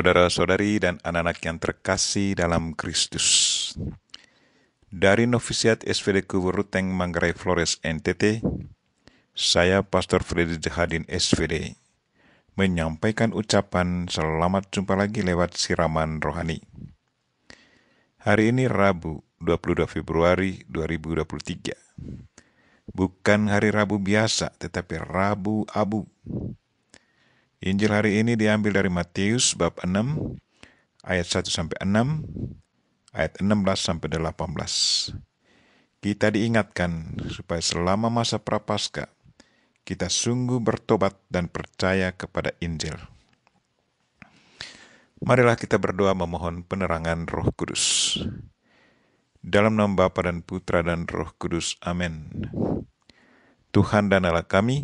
Saudara-saudari dan anak-anak yang terkasih dalam Kristus. Dari Novisiat SVD Kuburuteng Manggarai Flores NTT, saya Pastor Freddy Jahadin SVD menyampaikan ucapan selamat jumpa lagi lewat siraman rohani. Hari ini Rabu, 22 Februari 2023. Bukan hari Rabu biasa, tetapi Rabu Abu Injil hari ini diambil dari Matius bab 6 ayat 1 sampai 6, ayat 16 sampai 18. Kita diingatkan supaya selama masa prapaskah kita sungguh bertobat dan percaya kepada Injil. Marilah kita berdoa memohon penerangan Roh Kudus. Dalam nama Bapa dan Putra dan Roh Kudus. Amin. Tuhan dan Allah kami,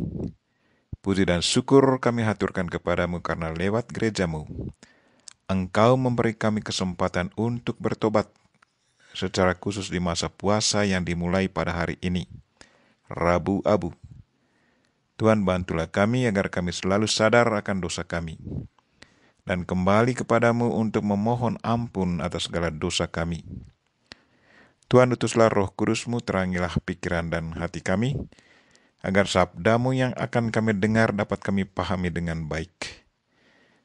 Puji dan syukur kami haturkan kepadamu karena lewat gerejamu. Engkau memberi kami kesempatan untuk bertobat, secara khusus di masa puasa yang dimulai pada hari ini, Rabu Abu. Tuhan bantulah kami agar kami selalu sadar akan dosa kami, dan kembali kepadamu untuk memohon ampun atas segala dosa kami. Tuhan utuslah roh kudusmu, terangilah pikiran dan hati kami, agar sabdamu yang akan kami dengar dapat kami pahami dengan baik.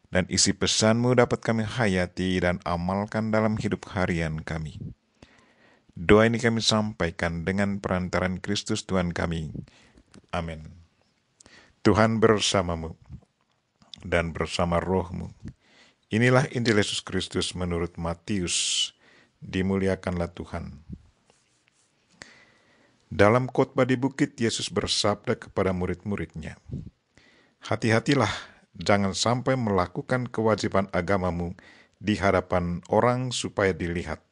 Dan isi pesanmu dapat kami hayati dan amalkan dalam hidup harian kami. Doa ini kami sampaikan dengan perantaran Kristus Tuhan kami. Amin. Tuhan bersamamu dan bersama rohmu. Inilah Injil Yesus Kristus menurut Matius. Dimuliakanlah Tuhan. Dalam khotbah di bukit, Yesus bersabda kepada murid-muridnya, Hati-hatilah, jangan sampai melakukan kewajiban agamamu di hadapan orang supaya dilihat.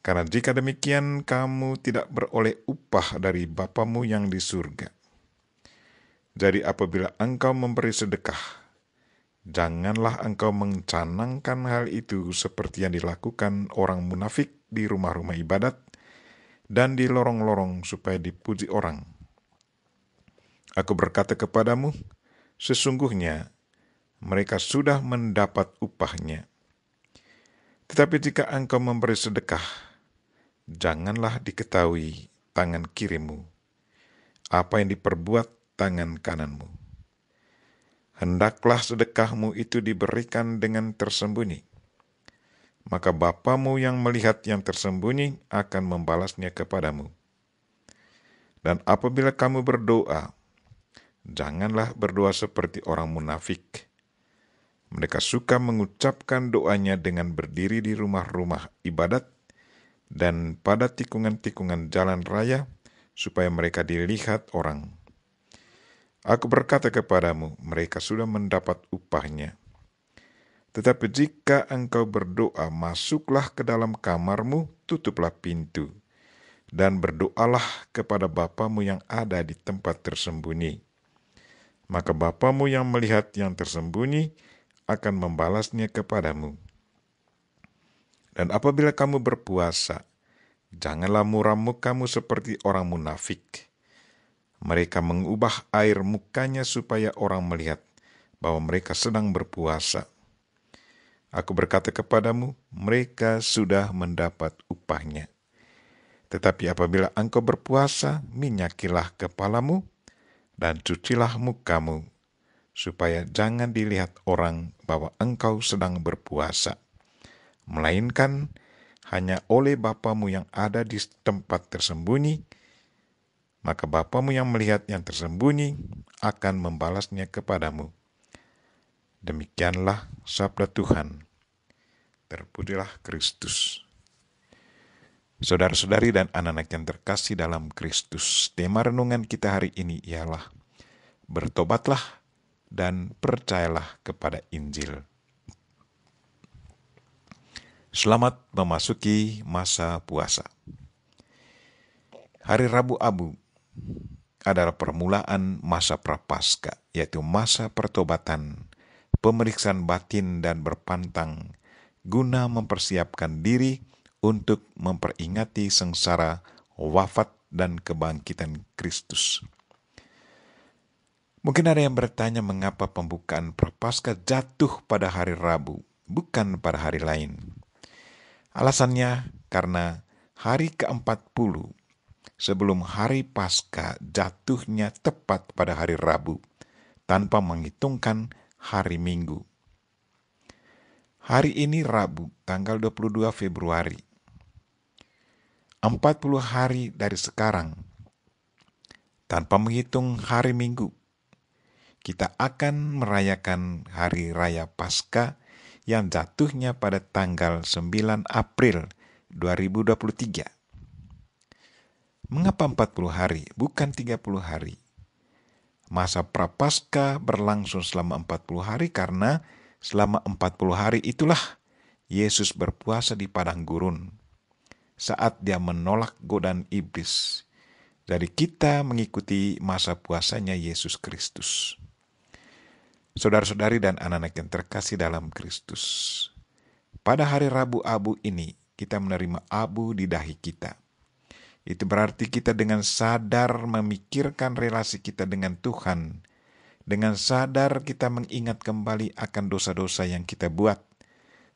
Karena jika demikian, kamu tidak beroleh upah dari Bapamu yang di surga. Jadi apabila engkau memberi sedekah, Janganlah engkau mencanangkan hal itu seperti yang dilakukan orang munafik di rumah-rumah ibadat, dan di lorong-lorong supaya dipuji orang. Aku berkata kepadamu, sesungguhnya mereka sudah mendapat upahnya. Tetapi jika engkau memberi sedekah, janganlah diketahui tangan kirimu, apa yang diperbuat tangan kananmu. Hendaklah sedekahmu itu diberikan dengan tersembunyi, maka Bapamu yang melihat yang tersembunyi akan membalasnya kepadamu. Dan apabila kamu berdoa, janganlah berdoa seperti orang munafik. Mereka suka mengucapkan doanya dengan berdiri di rumah-rumah ibadat dan pada tikungan-tikungan jalan raya, supaya mereka dilihat orang. Aku berkata kepadamu, mereka sudah mendapat upahnya. Tetapi jika engkau berdoa, masuklah ke dalam kamarmu, tutuplah pintu, dan berdoalah kepada Bapamu yang ada di tempat tersembunyi. Maka Bapamu yang melihat yang tersembunyi akan membalasnya kepadamu. Dan apabila kamu berpuasa, janganlah muramu kamu seperti orang munafik. Mereka mengubah air mukanya supaya orang melihat bahwa mereka sedang berpuasa Aku berkata kepadamu, mereka sudah mendapat upahnya. Tetapi apabila engkau berpuasa, minyakilah kepalamu dan cucilah mukamu, supaya jangan dilihat orang bahwa engkau sedang berpuasa. Melainkan hanya oleh Bapamu yang ada di tempat tersembunyi, maka Bapamu yang melihat yang tersembunyi akan membalasnya kepadamu. Demikianlah sabda Tuhan. Terpujilah Kristus. Saudara-saudari dan anak-anak yang terkasih dalam Kristus, tema renungan kita hari ini ialah Bertobatlah dan percayalah kepada Injil. Selamat memasuki masa puasa. Hari Rabu Abu adalah permulaan masa Prapaskah, yaitu masa pertobatan pemeriksaan batin dan berpantang guna mempersiapkan diri untuk memperingati sengsara, wafat, dan kebangkitan Kristus. Mungkin ada yang bertanya mengapa pembukaan Prapaskah jatuh pada hari Rabu, bukan pada hari lain. Alasannya karena hari ke-40 sebelum hari Paskah jatuhnya tepat pada hari Rabu tanpa menghitungkan hari Minggu. Hari ini Rabu, tanggal 22 Februari. 40 hari dari sekarang, tanpa menghitung hari Minggu, kita akan merayakan Hari Raya Paskah yang jatuhnya pada tanggal 9 April 2023. Mengapa 40 hari, bukan 30 hari? masa prapaskah berlangsung selama 40 hari karena selama 40 hari itulah Yesus berpuasa di padang gurun saat dia menolak godaan iblis. dari kita mengikuti masa puasanya Yesus Kristus. Saudara-saudari dan anak-anak yang terkasih dalam Kristus. Pada hari Rabu Abu ini, kita menerima abu di dahi kita. Itu berarti kita dengan sadar memikirkan relasi kita dengan Tuhan. Dengan sadar kita mengingat kembali akan dosa-dosa yang kita buat.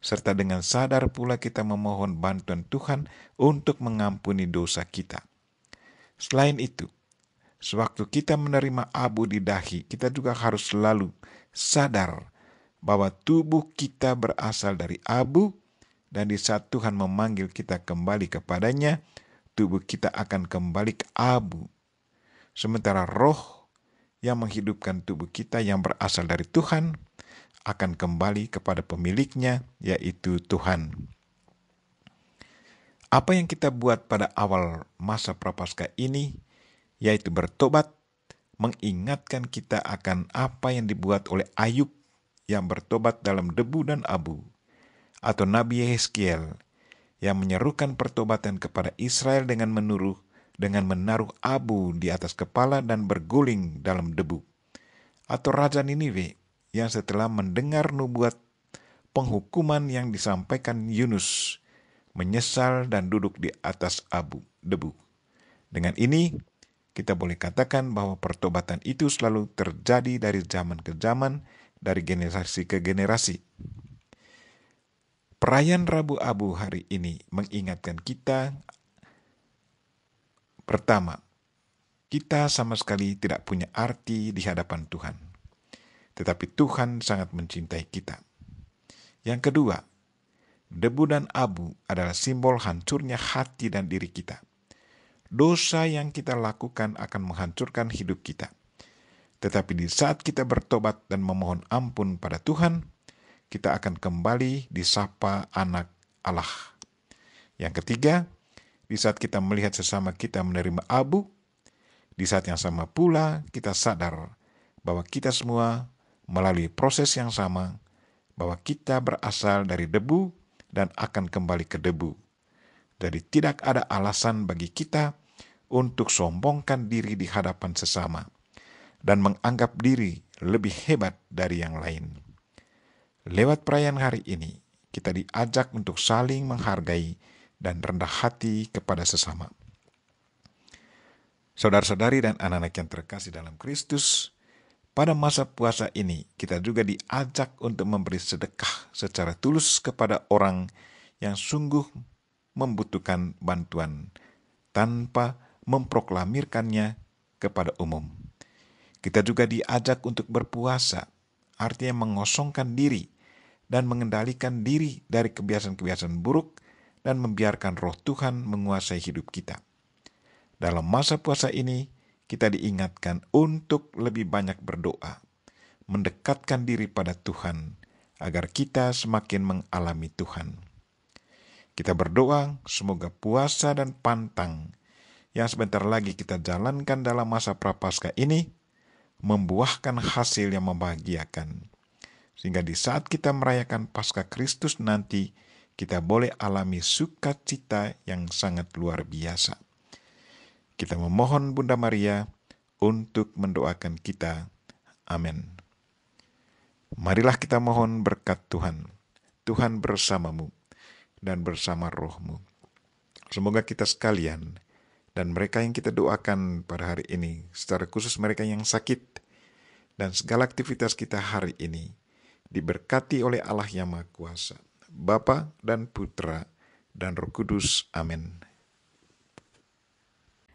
Serta dengan sadar pula kita memohon bantuan Tuhan untuk mengampuni dosa kita. Selain itu, sewaktu kita menerima abu di dahi, kita juga harus selalu sadar bahwa tubuh kita berasal dari abu dan di saat Tuhan memanggil kita kembali kepadanya, tubuh kita akan kembali ke abu. Sementara roh yang menghidupkan tubuh kita yang berasal dari Tuhan akan kembali kepada pemiliknya, yaitu Tuhan. Apa yang kita buat pada awal masa prapaskah ini, yaitu bertobat, mengingatkan kita akan apa yang dibuat oleh Ayub yang bertobat dalam debu dan abu, atau Nabi Yeskiel yang menyerukan pertobatan kepada Israel dengan menuruh dengan menaruh abu di atas kepala dan berguling dalam debu. Atau Raja Niniwe yang setelah mendengar nubuat penghukuman yang disampaikan Yunus menyesal dan duduk di atas abu debu. Dengan ini kita boleh katakan bahwa pertobatan itu selalu terjadi dari zaman ke zaman, dari generasi ke generasi. Perayaan Rabu Abu hari ini mengingatkan kita pertama, kita sama sekali tidak punya arti di hadapan Tuhan. Tetapi Tuhan sangat mencintai kita. Yang kedua, debu dan abu adalah simbol hancurnya hati dan diri kita. Dosa yang kita lakukan akan menghancurkan hidup kita. Tetapi di saat kita bertobat dan memohon ampun pada Tuhan, kita akan kembali disapa anak Allah. Yang ketiga, di saat kita melihat sesama kita menerima abu, di saat yang sama pula kita sadar bahwa kita semua melalui proses yang sama, bahwa kita berasal dari debu dan akan kembali ke debu. Jadi tidak ada alasan bagi kita untuk sombongkan diri di hadapan sesama dan menganggap diri lebih hebat dari yang lain. Lewat perayaan hari ini, kita diajak untuk saling menghargai dan rendah hati kepada sesama. Saudara-saudari dan anak-anak yang terkasih dalam Kristus, pada masa puasa ini kita juga diajak untuk memberi sedekah secara tulus kepada orang yang sungguh membutuhkan bantuan tanpa memproklamirkannya kepada umum. Kita juga diajak untuk berpuasa, artinya mengosongkan diri dan mengendalikan diri dari kebiasaan-kebiasaan buruk dan membiarkan roh Tuhan menguasai hidup kita. Dalam masa puasa ini, kita diingatkan untuk lebih banyak berdoa, mendekatkan diri pada Tuhan, agar kita semakin mengalami Tuhan. Kita berdoa semoga puasa dan pantang yang sebentar lagi kita jalankan dalam masa prapaskah ini membuahkan hasil yang membahagiakan sehingga di saat kita merayakan Paskah Kristus nanti, kita boleh alami sukacita yang sangat luar biasa. Kita memohon Bunda Maria untuk mendoakan kita. Amin. Marilah kita mohon berkat Tuhan. Tuhan bersamamu dan bersama rohmu. Semoga kita sekalian dan mereka yang kita doakan pada hari ini, secara khusus mereka yang sakit, dan segala aktivitas kita hari ini, diberkati oleh Allah yang Maha Kuasa, Bapa dan Putra dan Roh Kudus. Amin.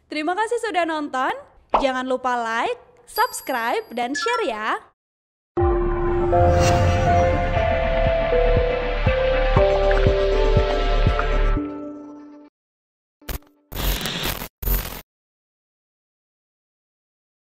Terima kasih sudah nonton. Jangan lupa like, subscribe, dan share ya.